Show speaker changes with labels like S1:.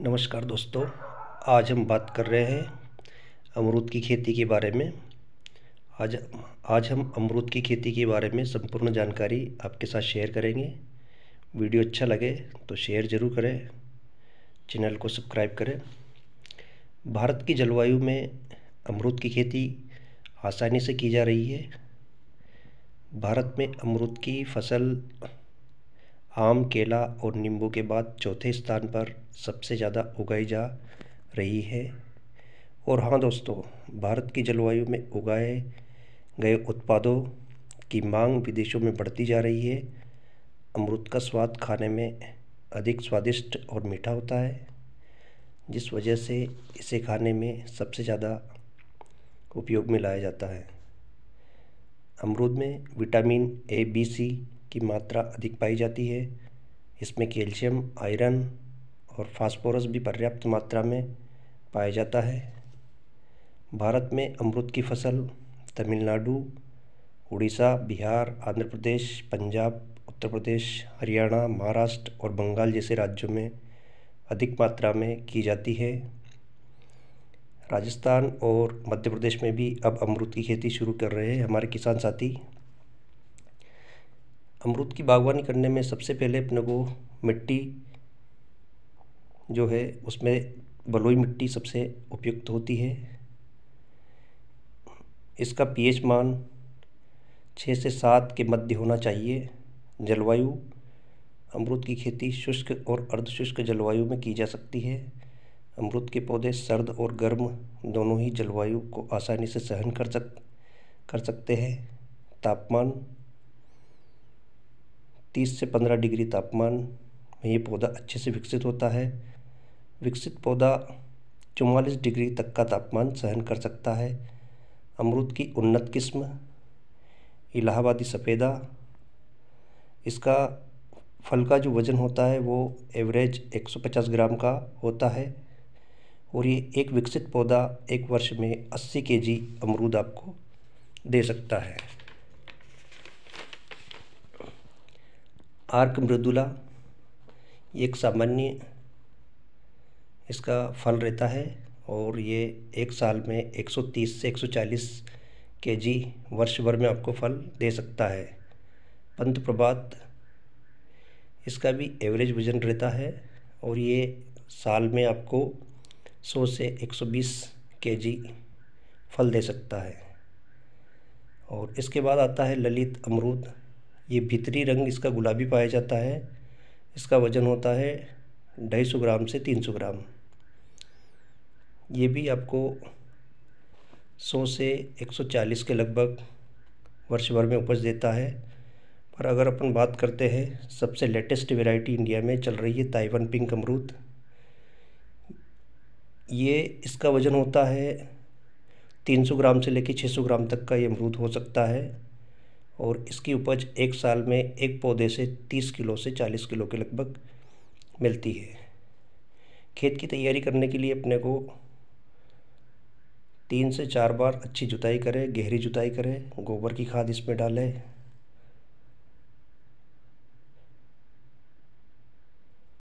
S1: नमस्कार दोस्तों आज हम बात कर रहे हैं अमरूद की खेती के बारे में आज आज हम अमरूद की खेती के बारे में संपूर्ण जानकारी आपके साथ शेयर करेंगे वीडियो अच्छा लगे तो शेयर ज़रूर करें चैनल को सब्सक्राइब करें भारत की जलवायु में अमरूद की खेती आसानी से की जा रही है भारत में अमरूद की फसल आम केला और नींबू के बाद चौथे स्थान पर सबसे ज़्यादा उगाई जा रही है और हाँ दोस्तों भारत की जलवायु में उगाए गए उत्पादों की मांग विदेशों में बढ़ती जा रही है अमरूद का स्वाद खाने में अधिक स्वादिष्ट और मीठा होता है जिस वजह से इसे खाने में सबसे ज़्यादा उपयोग में लाया जाता है अमरूद में विटामिन ए बी सी की मात्रा अधिक पाई जाती है इसमें कैल्शियम आयरन और फास्फोरस भी पर्याप्त मात्रा में पाया जाता है भारत में अमरुद की फसल तमिलनाडु उड़ीसा बिहार आंध्र प्रदेश पंजाब उत्तर प्रदेश हरियाणा महाराष्ट्र और बंगाल जैसे राज्यों में अधिक मात्रा में की जाती है राजस्थान और मध्य प्रदेश में भी अब अमरूद की खेती शुरू कर रहे हैं हमारे किसान साथी अमरूद की बागवानी करने में सबसे पहले अपने को मिट्टी जो है उसमें बलुई मिट्टी सबसे उपयुक्त होती है इसका पीएच मान छः से सात के मध्य होना चाहिए जलवायु अमरूद की खेती शुष्क और अर्धशुष्क जलवायु में की जा सकती है अमरूद के पौधे सर्द और गर्म दोनों ही जलवायु को आसानी से सहन कर सक कर सकते हैं तापमान तीस से पंद्रह डिग्री तापमान में ये पौधा अच्छे से विकसित होता है विकसित पौधा चौवालीस डिग्री तक का तापमान सहन कर सकता है अमरूद की उन्नत किस्म इलाहाबादी सफ़ेदा इसका फल का जो वज़न होता है वो एवरेज 150 ग्राम का होता है और ये एक विकसित पौधा एक वर्ष में 80 केजी अमरूद आपको दे सकता है आर्क मृदुला एक सामान्य इसका फल रहता है और ये एक साल में 130 से 140 केजी वर्ष भर में आपको फल दे सकता है पंत प्रभात इसका भी एवरेज वजन रहता है और ये साल में आपको 100 से 120 केजी फल दे सकता है और इसके बाद आता है ललित अमरूद ये भीतरी रंग इसका गुलाबी पाया जाता है इसका वज़न होता है ढाई सौ ग्राम से तीन सौ ग्राम ये भी आपको सौ से एक सौ चालीस के लगभग वर्ष भर में उपज देता है पर अगर अपन बात करते हैं सबसे लेटेस्ट वैरायटी इंडिया में चल रही है ताइवान पिंक अमरूद ये इसका वज़न होता है तीन सौ ग्राम से लेकर छः सौ ग्राम तक का ये अमरूद हो सकता है और इसकी उपज एक साल में एक पौधे से तीस किलो से चालीस किलो के लगभग मिलती है खेत की तैयारी करने के लिए अपने को तीन से चार बार अच्छी जुताई करें गहरी जुताई करें गोबर की खाद इसमें डालें